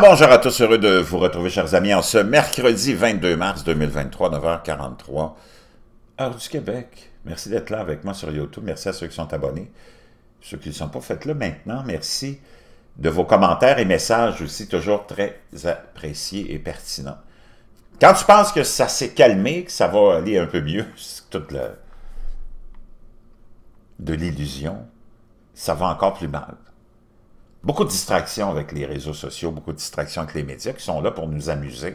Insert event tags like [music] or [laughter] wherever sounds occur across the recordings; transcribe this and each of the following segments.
bonjour à tous, heureux de vous retrouver, chers amis, en ce mercredi 22 mars 2023, 9h43, heure du Québec. Merci d'être là avec moi sur YouTube, merci à ceux qui sont abonnés, ceux qui ne sont pas, faites-le maintenant, merci de vos commentaires et messages aussi, toujours très appréciés et pertinents. Quand tu penses que ça s'est calmé, que ça va aller un peu mieux, [laughs] c'est toute la... de l'illusion, ça va encore plus mal beaucoup de distractions avec les réseaux sociaux, beaucoup de distractions avec les médias qui sont là pour nous amuser,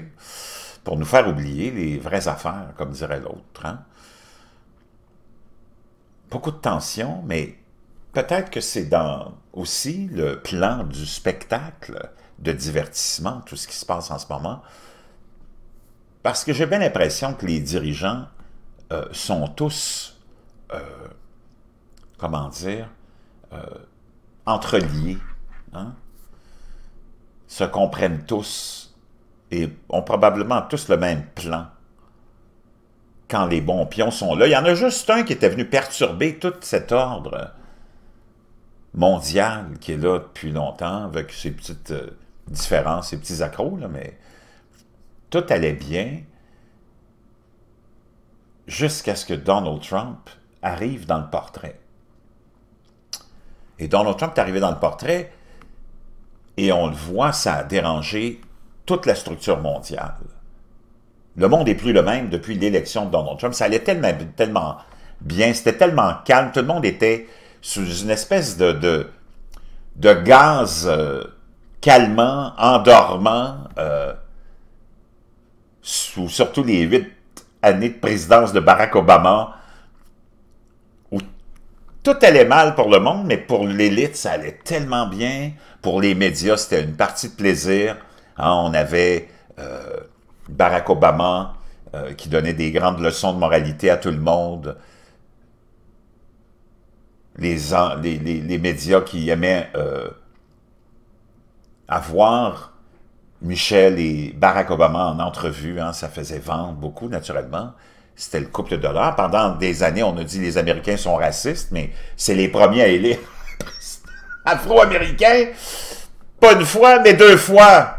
pour nous faire oublier les vraies affaires, comme dirait l'autre. Hein. Beaucoup de tensions, mais peut-être que c'est dans aussi le plan du spectacle de divertissement, tout ce qui se passe en ce moment, parce que j'ai bien l'impression que les dirigeants euh, sont tous, euh, comment dire, euh, entreliés Hein, se comprennent tous et ont probablement tous le même plan quand les bons pions sont là. Il y en a juste un qui était venu perturber tout cet ordre mondial qui est là depuis longtemps, avec ses petites euh, différences, ses petits accros, mais tout allait bien jusqu'à ce que Donald Trump arrive dans le portrait. Et Donald Trump est arrivé dans le portrait et on le voit, ça a dérangé toute la structure mondiale. Le monde n'est plus le même depuis l'élection de Donald Trump. Ça allait tellement, bien, c'était tellement calme, tout le monde était sous une espèce de, de, gaz euh, calmant, endormant, euh, sous surtout les huit années de présidence de Barack Obama, tout allait mal pour le monde, mais pour l'élite, ça allait tellement bien. Pour les médias, c'était une partie de plaisir. Hein, on avait euh, Barack Obama euh, qui donnait des grandes leçons de moralité à tout le monde. Les, médias qui aimaient euh, avoir Michel et Barack Obama en entrevue, hein, ça faisait vendre beaucoup naturellement c'était le couple de dollars. Pendant des années, on a dit les Américains sont racistes, mais c'est les premiers à élire afro américain Pas une fois, mais deux fois.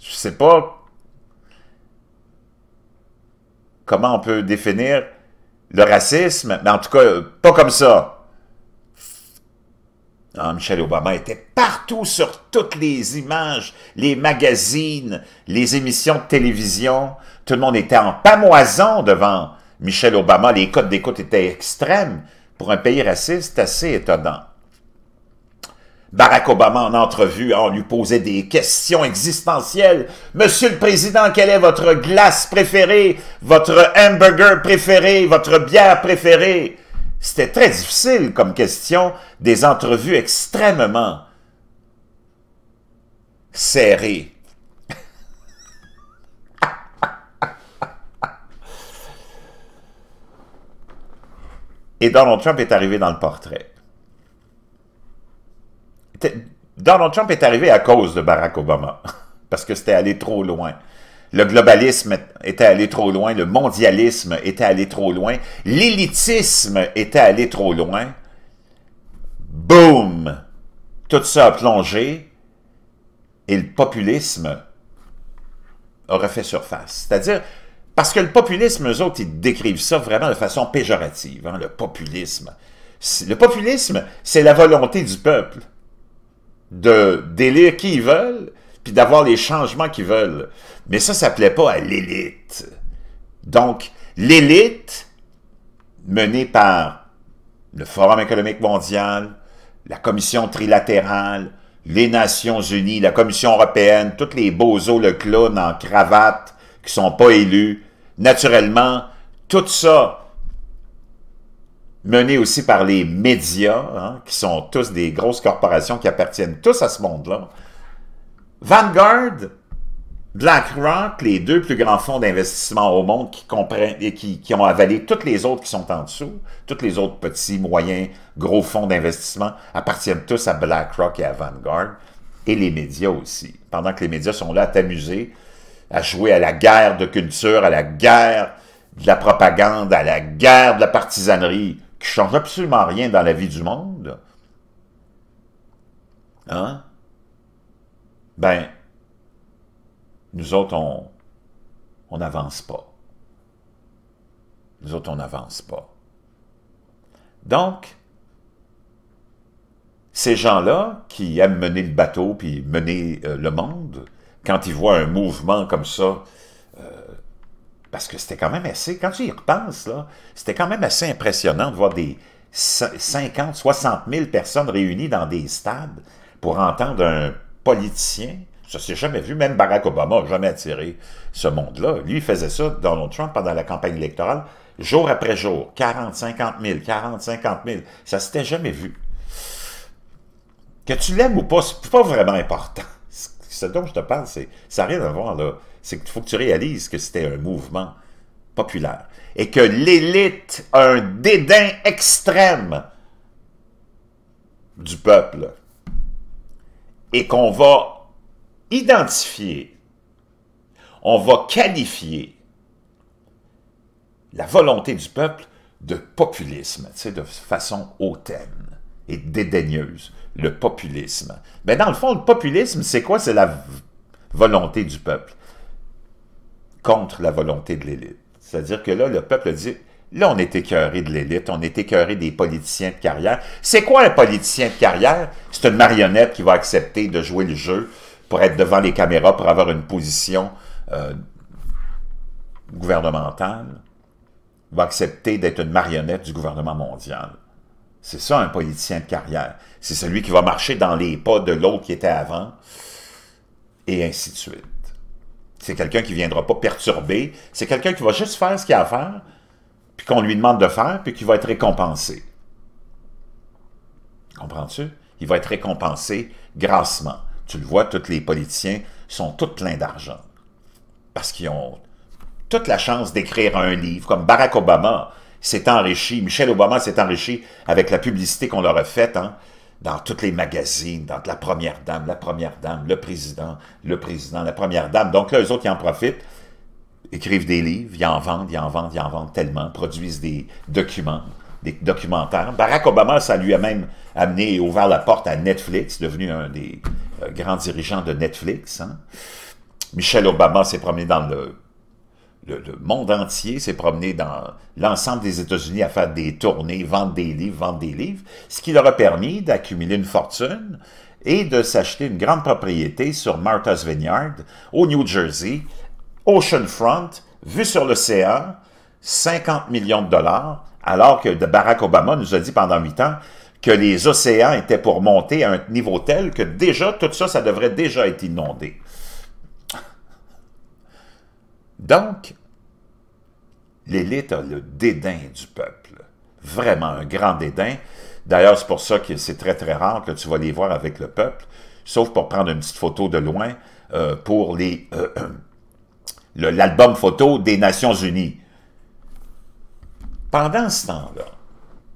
Je sais pas comment on peut définir le racisme, mais en tout cas, pas comme ça. Ah, Michel Obama était partout sur toutes les images, les magazines, les émissions de télévision tout le monde était en pamoison devant Michel Obama. Les codes d'écoute étaient extrêmes pour un pays raciste, assez étonnant. Barack Obama en entrevue, on lui posait des questions existentielles. Monsieur le Président, quelle est votre glace préférée, votre hamburger préféré, votre bière préférée? C'était très difficile comme question, des entrevues extrêmement serrées. Et Donald Trump est arrivé dans le portrait. Donald Trump est arrivé à cause de Barack Obama, [laughs] parce que c'était allé trop loin. Le globalisme était allé trop loin, le mondialisme était allé trop loin, l'élitisme était allé trop loin. Boum! Tout ça a plongé et le populisme aurait fait surface. C'est-à-dire, parce que le populisme, eux autres, ils décrivent ça vraiment de façon péjorative, hein, le populisme. Le populisme, c'est la volonté du peuple de d'élire qui ils veulent, puis d'avoir les changements qu'ils veulent. Mais ça, ça plaît pas à l'élite. Donc, l'élite, menée par le Forum économique mondial, la Commission trilatérale, les Nations unies, la Commission européenne, tous les beaux-eaux le clown en cravate, qui sont pas élus. Naturellement, tout ça mené aussi par les médias, hein, qui sont tous des grosses corporations qui appartiennent tous à ce monde-là. Vanguard, BlackRock, les deux plus grands fonds d'investissement au monde qui, comprennent, et qui, ont avalé toutes les autres qui sont en dessous, tous les autres petits, moyens, gros fonds d'investissement appartiennent tous à BlackRock et à Vanguard, et les médias aussi. Pendant que les médias sont là à t'amuser, à jouer à la guerre de culture, à la guerre de la propagande, à la guerre de la partisanerie, qui change absolument rien dans la vie du monde, hein? ben, nous autres, on n'avance pas. Nous autres, on n'avance pas. Donc, ces gens-là qui aiment mener le bateau puis mener euh, le monde, quand ils voit un mouvement comme ça, euh, parce que c'était quand même assez, quand tu y repenses, là, c'était quand même assez impressionnant de voir des 50, 60 000 personnes réunies dans des stades pour entendre un politicien. Ça s'est jamais vu, même Barack Obama n'a jamais attiré ce monde-là. Lui, il faisait ça, Donald Trump, pendant la campagne électorale, jour après jour, 40, 50 000, 40, 50 000. Ça s'était jamais vu. Que tu l'aimes ou pas, c'est pas vraiment important ce dont je te parle, ça n'a rien à voir, là. C'est qu'il faut que tu réalises que c'était un mouvement populaire et que l'élite a un dédain extrême du peuple et qu'on va identifier, on va qualifier la volonté du peuple de populisme, tu de façon hautaine et dédaigneuse le populisme. Mais ben, dans le fond, le populisme, c'est quoi? C'est la volonté du peuple contre la volonté de l'élite. C'est-à-dire que là, le peuple dit, là, on est écœuré de l'élite, on est écœuré des politiciens de carrière. C'est quoi un politicien de carrière? C'est une marionnette qui va accepter de jouer le jeu pour être devant les caméras, pour avoir une position euh, gouvernementale. va accepter d'être une marionnette du gouvernement mondial. C'est ça un politicien de carrière c'est celui qui va marcher dans les pas de l'autre qui était avant, et ainsi de suite. C'est quelqu'un qui ne viendra pas perturber, c'est quelqu'un qui va juste faire ce qu'il a à faire, puis qu'on lui demande de faire, puis qui va être récompensé. Comprends-tu? Il va être récompensé grassement. Tu le vois, tous les politiciens sont tous pleins d'argent, parce qu'ils ont toute la chance d'écrire un livre, comme Barack Obama, s'est enrichi, Michel Obama s'est enrichi avec la publicité qu'on leur a faite. Hein dans tous les magazines, dans la première dame, la première dame, le président, le président, la première dame. Donc là, eux autres, ils en profitent, écrivent des livres, ils en vendent, ils en vendent, ils en vendent tellement, produisent des documents, des documentaires. Barack Obama, ça lui a même amené et ouvert la porte à Netflix, devenu un des euh, grands dirigeants de Netflix. Michel hein. Michelle Obama s'est promené dans le le, monde entier s'est promené dans l'ensemble des États-Unis à faire des tournées, vendre des livres, vendre des livres, ce qui leur a permis d'accumuler une fortune et de s'acheter une grande propriété sur Martha's Vineyard, au New Jersey, front, vue sur l'océan, 50 millions de dollars, alors que Barack Obama nous a dit pendant huit ans que les océans étaient pour monter à un niveau tel que déjà, tout ça, ça devrait déjà être inondé. Donc, l'élite a le dédain du peuple. Vraiment un grand dédain. D'ailleurs, c'est pour ça que c'est très très rare que tu vas les voir avec le peuple, sauf pour prendre une petite photo de loin euh, pour les euh, euh, l'album photo des Nations Unies. Pendant ce temps-là,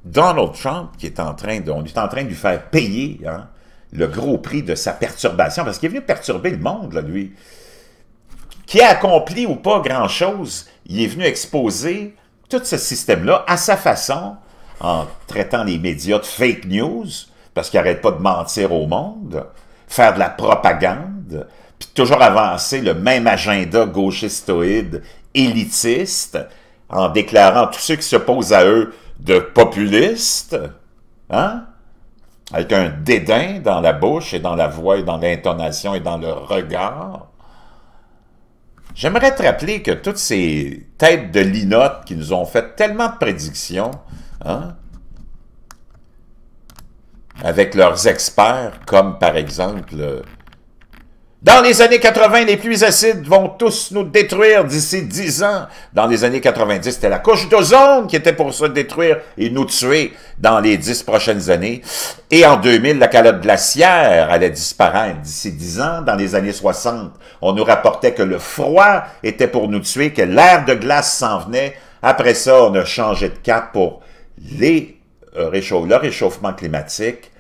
Donald Trump, qui est en train de, on est en train de lui faire payer hein, le gros prix de sa perturbation, parce qu'il est venu perturber le monde, là, lui qui a accompli ou pas grand-chose, il est venu exposer tout ce système-là à sa façon, en traitant les médias de fake news, parce qu'ils n'arrêtent pas de mentir au monde, faire de la propagande, puis toujours avancer le même agenda gauchistoïde, élitiste, en déclarant tous ceux qui s'opposent à eux de populistes, hein? avec un dédain dans la bouche et dans la voix et dans l'intonation et dans le regard. J'aimerais te rappeler que toutes ces têtes de linottes qui nous ont fait tellement de prédictions, hein, avec leurs experts, comme par exemple euh, dans les années 80, les pluies acides vont tous nous détruire d'ici 10 ans. Dans les années 90, c'était la couche d'ozone qui était pour se détruire et nous tuer dans les 10 prochaines années. Et en 2000, la calotte glaciaire allait disparaître d'ici 10 ans. Dans les années 60, on nous rapportait que le froid était pour nous tuer, que l'air de glace s'en venait. Après ça, on a changé de cap pour les euh, le réchauffement climatique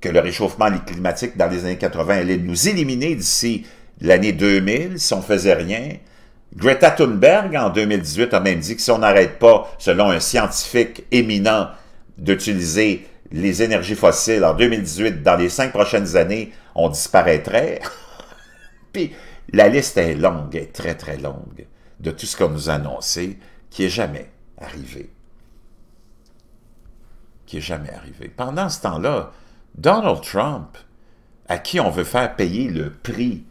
que le réchauffement climatique dans les années 80 allait nous éliminer d'ici l'année 2000 si on faisait rien. Greta Thunberg, en 2018, a même dit que si on n'arrête pas, selon un scientifique éminent, d'utiliser les énergies fossiles en 2018, dans les cinq prochaines années, on disparaîtrait. [laughs] Puis la liste est longue, est très très longue, de tout ce qu'on nous a annoncé, qui est jamais arrivé. Qui est jamais arrivé. Pendant ce temps-là, Donald Trump, à qui on veut faire payer le prix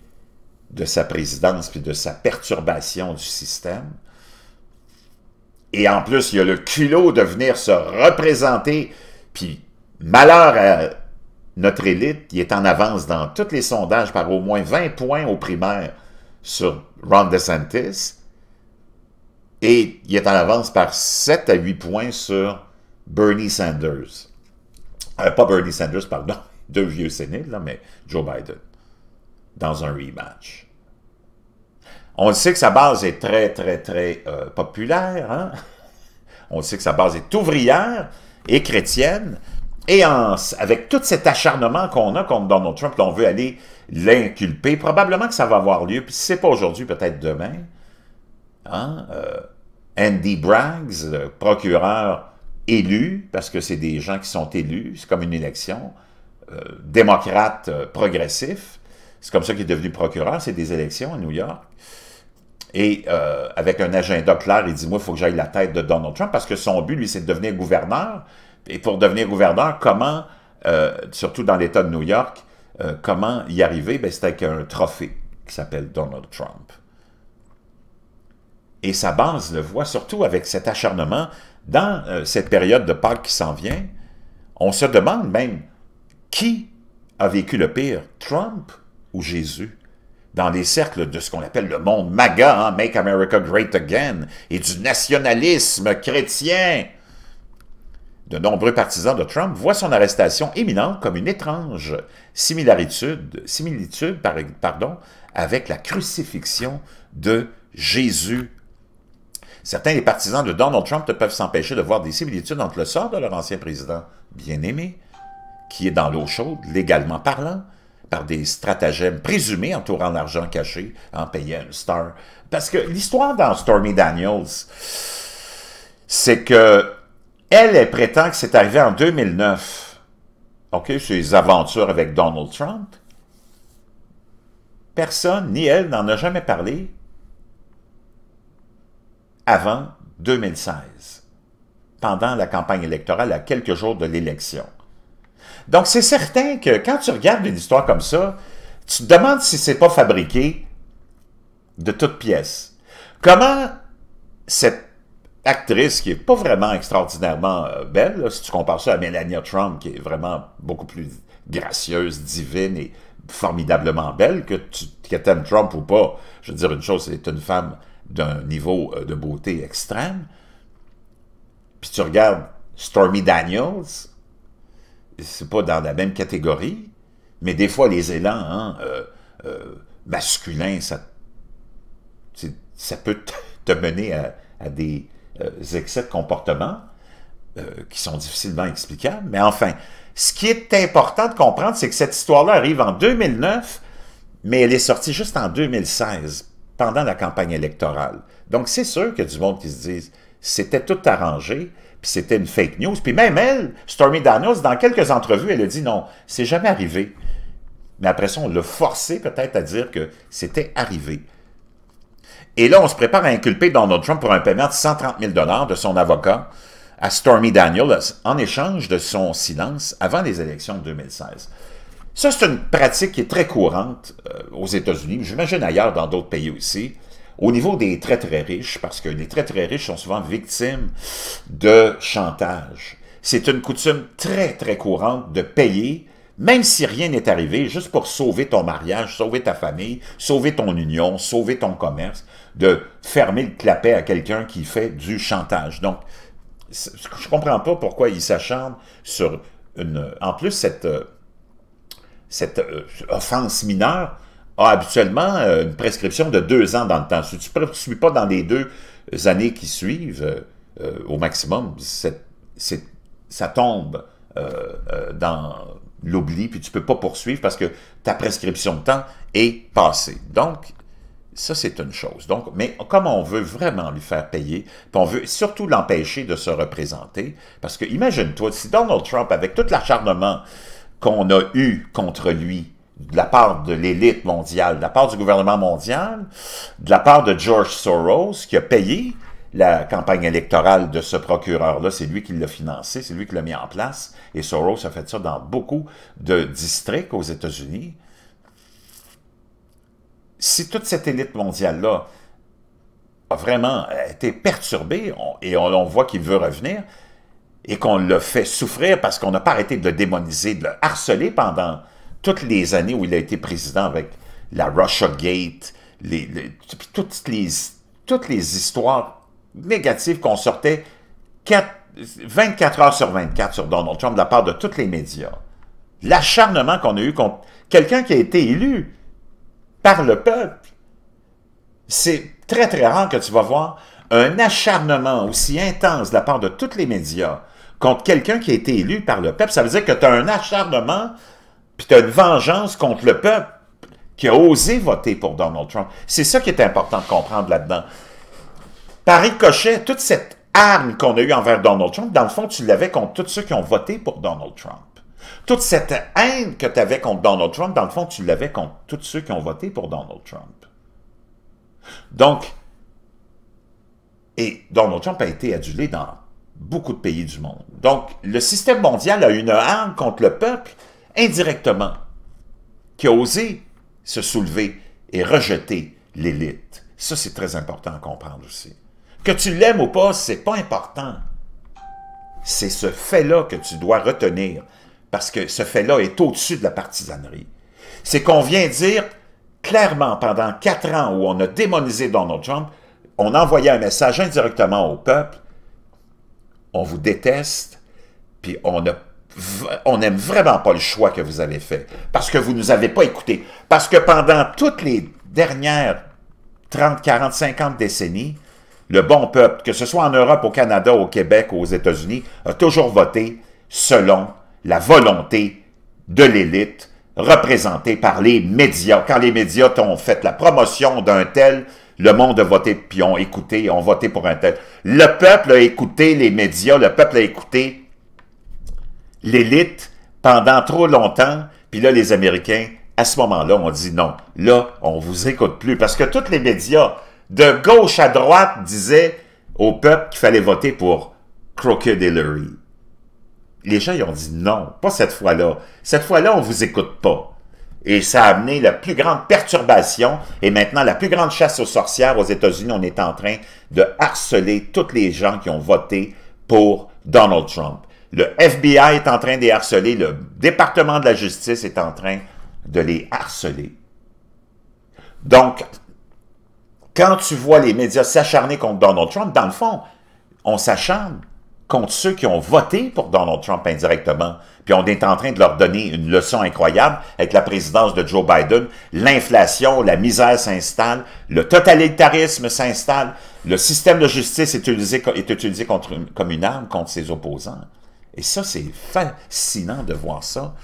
de sa présidence puis de sa perturbation du système, et en plus, il y a le culot de venir se représenter, puis malheur à notre élite, il est en avance dans tous les sondages par au moins 20 points aux primaires sur Ron DeSantis, et il est en avance par 7 à 8 points sur Bernie Sanders. Euh, pas Bernie Sanders, pardon, [laughs] deux vieux séniles, mais Joe Biden, dans un rematch. On sait que sa base est très, très, très euh, populaire. Hein? [laughs] On sait que sa base est ouvrière et chrétienne. Et avec tout cet acharnement qu'on a contre Donald Trump, on veut aller l'inculper. Probablement que ça va avoir lieu, puis si ce pas aujourd'hui, peut-être demain. Hein? Euh, Andy Braggs, procureur élus, parce que c'est des gens qui sont élus, c'est comme une élection, euh, démocrate euh, progressif, c'est comme ça qu'il est devenu procureur, c'est des élections à New York, et euh, avec un agenda clair, il dit, moi, il faut que j'aille la tête de Donald Trump, parce que son but, lui, c'est de devenir gouverneur, et pour devenir gouverneur, comment, surtout dans l'État de New York, comment y arriver? Ben, c'est avec un trophée qui s'appelle Donald Trump. Et sa base le voit surtout avec cet acharnement dans euh, cette période de Pâques qui s'en vient, on se demande même qui a vécu le pire, Trump ou Jésus, dans les cercles de ce qu'on appelle le monde MAGA, hein, Make America Great Again, et du nationalisme chrétien. De nombreux partisans de Trump voient son arrestation imminente comme une étrange similitude, similitude pardon, avec la crucifixion de Jésus Certains des partisans de Donald Trump ne peuvent s'empêcher de voir des similitudes entre le sort de leur ancien président bien-aimé, qui est dans l'eau chaude, légalement parlant, par des stratagèmes présumés entourant l'argent caché en payant une star. Parce que l'histoire dans Stormy Daniels, c'est que elle, elle prétend que c'est arrivé en 2009, OK, ses aventures avec Donald Trump. Personne, ni elle, n'en a jamais parlé, avant 2016, pendant la campagne électorale, à quelques jours de l'élection. Donc, c'est certain que quand tu regardes une histoire comme ça, tu te demandes si c'est pas fabriqué de toutes pièces. Comment cette actrice qui est pas vraiment extraordinairement euh, belle, si tu compares ça à Melania Trump, qui est vraiment beaucoup plus gracieuse, divine et formidablement belle, que tu aimes Trump ou pas, je veux dire, une chose, c'est une femme d'un niveau euh, de beauté extrême. Puis tu regardes Stormy Daniels, c'est pas dans la même catégorie, mais des fois les élans hein, euh, euh, masculins, ça, ça peut te mener à, des excès de comportement qui sont difficilement explicables. Mais enfin, ce qui est important de comprendre, c'est que cette histoire-là arrive en 2009, mais elle est sortie juste en 2016 pendant la campagne électorale. Donc, c'est sûr qu'il y a du monde qui se disent c'était tout arrangé, puis c'était une fake news. Puis même elle, Stormy Daniels, dans quelques entrevues, elle a dit non, c'est jamais arrivé. Mais après ça, on l'a forcé peut-être à dire que c'était arrivé. Et là, on se prépare à inculper Donald Trump pour un paiement de 130 000 de son avocat à Stormy Daniels en échange de son silence avant les élections de 2016. Ça, c'est une pratique qui est très courante euh, aux États-Unis, j'imagine ailleurs dans d'autres pays aussi, au niveau des très très riches, parce que les très très riches sont souvent victimes de chantage. C'est une coutume très très courante de payer, même si rien n'est arrivé, juste pour sauver ton mariage, sauver ta famille, sauver ton union, sauver ton commerce, de fermer le clapet à quelqu'un qui fait du chantage. Donc, je comprends pas pourquoi ils s'acharnent sur une... En plus, cette... Euh, cette euh, offense mineure a habituellement euh, une prescription de deux ans dans le temps. Si tu ne poursuis pas dans les deux années qui suivent, euh, au maximum, ça tombe dans l'oubli, puis tu ne peux pas poursuivre parce que ta prescription de temps est passée. Donc, ça, c'est une chose. Donc, mais comme on veut vraiment lui faire payer, puis on veut surtout l'empêcher de se représenter, parce que imagine-toi, si Donald Trump, avec tout l'acharnement qu'on a eu contre lui, de la part de l'élite mondiale, de la part du gouvernement mondial, de la part de George Soros, qui a payé la campagne électorale de ce procureur-là, c'est lui qui l'a financé, c'est lui qui l'a mis en place, et Soros a fait ça dans beaucoup de districts aux États-Unis. Si toute cette élite mondiale-là a vraiment été perturbée, et on, on voit qu'il veut revenir, et qu'on le fait souffrir parce qu'on n'a pas arrêté de le démoniser, de le harceler pendant toutes les années où il a été président avec la Russia Gate, toutes, les, toutes les histoires négatives qu'on sortait 24 heures sur 24 sur Donald Trump de la part de tous les médias. L'acharnement qu'on a eu contre quelqu'un qui a été élu par le peuple, c'est très très rare que tu vas voir un acharnement aussi intense de la part de tous les médias contre quelqu'un qui a été élu par le peuple. Ça veut dire que tu as un acharnement, puis tu as une vengeance contre le peuple qui a osé voter pour Donald Trump. C'est ça qui est important de comprendre là-dedans. Paris Cochet, toute cette arme qu'on a eue envers Donald Trump, dans le fond, tu l'avais contre tous ceux qui ont voté pour Donald Trump. Toute cette haine que tu avais contre Donald Trump, dans le fond, tu l'avais contre tous ceux qui ont voté pour Donald Trump. Donc, et Donald Trump a été adulé dans beaucoup de pays du monde. Donc, le système mondial a une arme contre le peuple, indirectement, qui a osé se soulever et rejeter l'élite. Ça, c'est très important à comprendre aussi. Que tu l'aimes ou pas, c'est pas important. C'est ce fait-là que tu dois retenir, parce que ce fait-là est au-dessus de la partisanerie. C'est qu'on vient dire clairement pendant quatre ans où on a démonisé Donald Trump, on envoyait un message indirectement au peuple on vous déteste, puis on on n'aime vraiment pas le choix que vous avez fait, parce que vous ne nous avez pas écoutés, parce que pendant toutes les dernières 30, 40, 50 décennies, le bon peuple, que ce soit en Europe, au Canada, au Québec, aux États-Unis, a toujours voté selon la volonté de l'élite représentée par les médias. Quand les médias ont fait la promotion d'un tel, le monde a voté, puis ont écouté, ont voté pour un tel. Le peuple a écouté les médias, le peuple a écouté l'élite pendant trop longtemps, puis là, les Américains, à ce moment-là, on dit non. Là, on vous écoute plus. Parce que tous les médias, de gauche à droite, disaient au peuple qu'il fallait voter pour Crooked Hillary. Les gens, ils ont dit non, pas cette fois-là. Cette fois-là, on vous écoute pas. Et ça a amené la plus grande perturbation et maintenant la plus grande chasse aux sorcières aux États-Unis. On est en train de harceler toutes les gens qui ont voté pour Donald Trump. Le FBI est en train de les harceler, le département de la justice est en train de les harceler. Donc, quand tu vois les médias s'acharner contre Donald Trump, dans le fond, on s'acharne contre ceux qui ont voté pour Donald Trump indirectement. Puis on est en train de leur donner une leçon incroyable avec la présidence de Joe Biden. L'inflation, la misère s'installe, le totalitarisme s'installe, le système de justice est utilisé, est comme une arme contre ses opposants. Et ça, c'est fascinant de voir ça.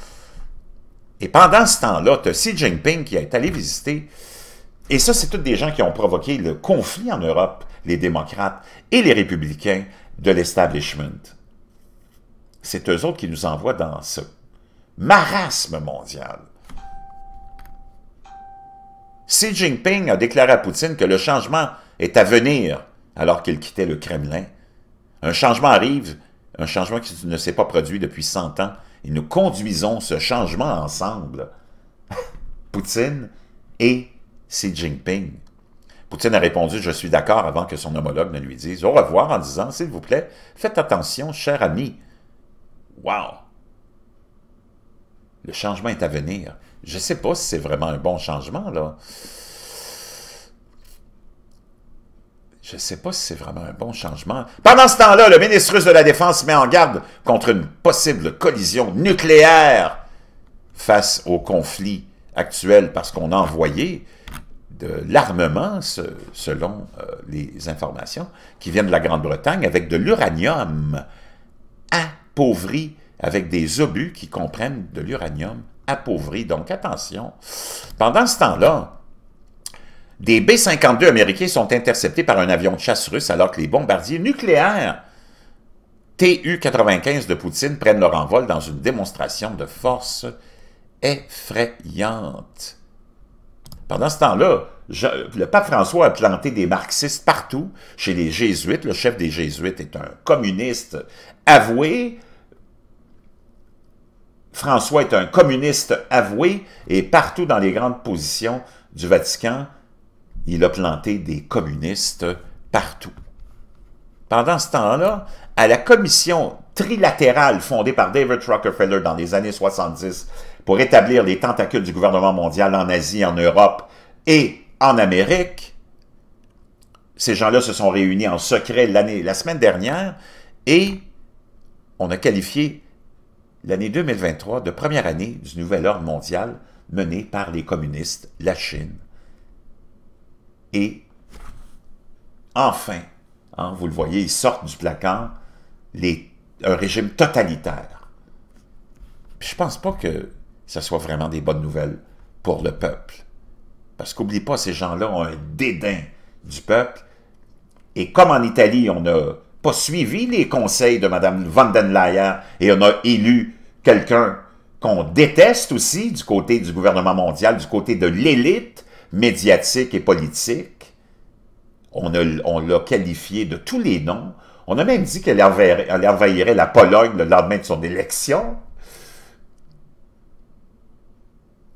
Et pendant ce temps-là, tu as Xi Jinping qui est allé visiter, et ça, c'est tous des gens qui ont provoqué le conflit en Europe, les démocrates et les républicains, de l'establishment. C'est eux autres qui nous envoient dans ce marasme mondial. Xi Jinping a déclaré à Poutine que le changement est à venir alors qu'il quittait le Kremlin. Un changement arrive, un changement qui ne s'est pas produit depuis 100 ans, et nous conduisons ce changement ensemble. [laughs] Poutine et Xi Jinping. Poutine a répondu « Je suis d'accord » avant que son homologue ne lui dise « Au revoir » en disant « S'il vous plaît, faites attention, cher ami. » Wow! Le changement est à venir. Je ne sais pas si c'est vraiment un bon changement, là. Je ne sais pas si c'est vraiment un bon changement. Pendant ce temps-là, le ministre russe de la Défense met en garde contre une possible collision nucléaire face au conflit actuel parce qu'on a envoyé de l'armement, selon euh, les informations qui viennent de la Grande-Bretagne, avec de l'uranium appauvri, avec des obus qui comprennent de l'uranium appauvri. Donc attention, pendant ce temps-là, des B-52 américains sont interceptés par un avion de chasse russe alors que les bombardiers nucléaires TU-95 de Poutine prennent leur envol dans une démonstration de force effrayante. Pendant ce temps-là, le pape François a planté des marxistes partout, chez les jésuites. Le chef des jésuites est un communiste avoué. François est un communiste avoué et partout dans les grandes positions du Vatican, il a planté des communistes partout. Pendant ce temps-là, à la commission trilatérale fondée par David Rockefeller dans les années 70 pour établir les tentacules du gouvernement mondial en Asie, en Europe et en Amérique. Ces gens-là se sont réunis en secret la semaine dernière et on a qualifié l'année 2023 de première année du nouvel ordre mondial mené par les communistes, la Chine. Et enfin, hein, vous le voyez, ils sortent du placard les, un régime totalitaire. Je ne pense pas que ce soit vraiment des bonnes nouvelles pour le peuple. Parce qu'oublie pas, ces gens-là ont un dédain du peuple. Et comme en Italie, on n'a pas suivi les conseils de Mme van den Leyen et on a élu quelqu'un qu'on déteste aussi du côté du gouvernement mondial, du côté de l'élite médiatique et politique, on, l'a qualifié de tous les noms. On a même dit qu'elle envahirait la Pologne le lendemain de son élection.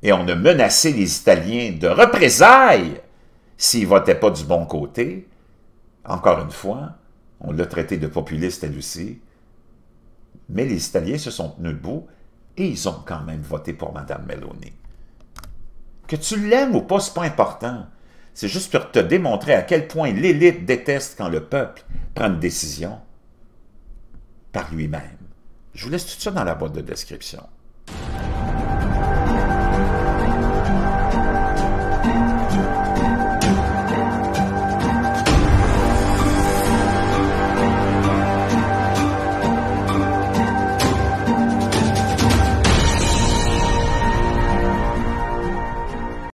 et on a menacé les Italiens de représailles s'ils ne votaient pas du bon côté. Encore une fois, on l'a traité de populiste elle aussi, mais les Italiens se sont tenus debout et ils ont quand même voté pour Mme Meloni. Que tu l'aimes ou pas, ce pas important. C'est juste pour te démontrer à quel point l'élite déteste quand le peuple prend une décision par lui-même. Je vous laisse tout ça dans la boîte de description.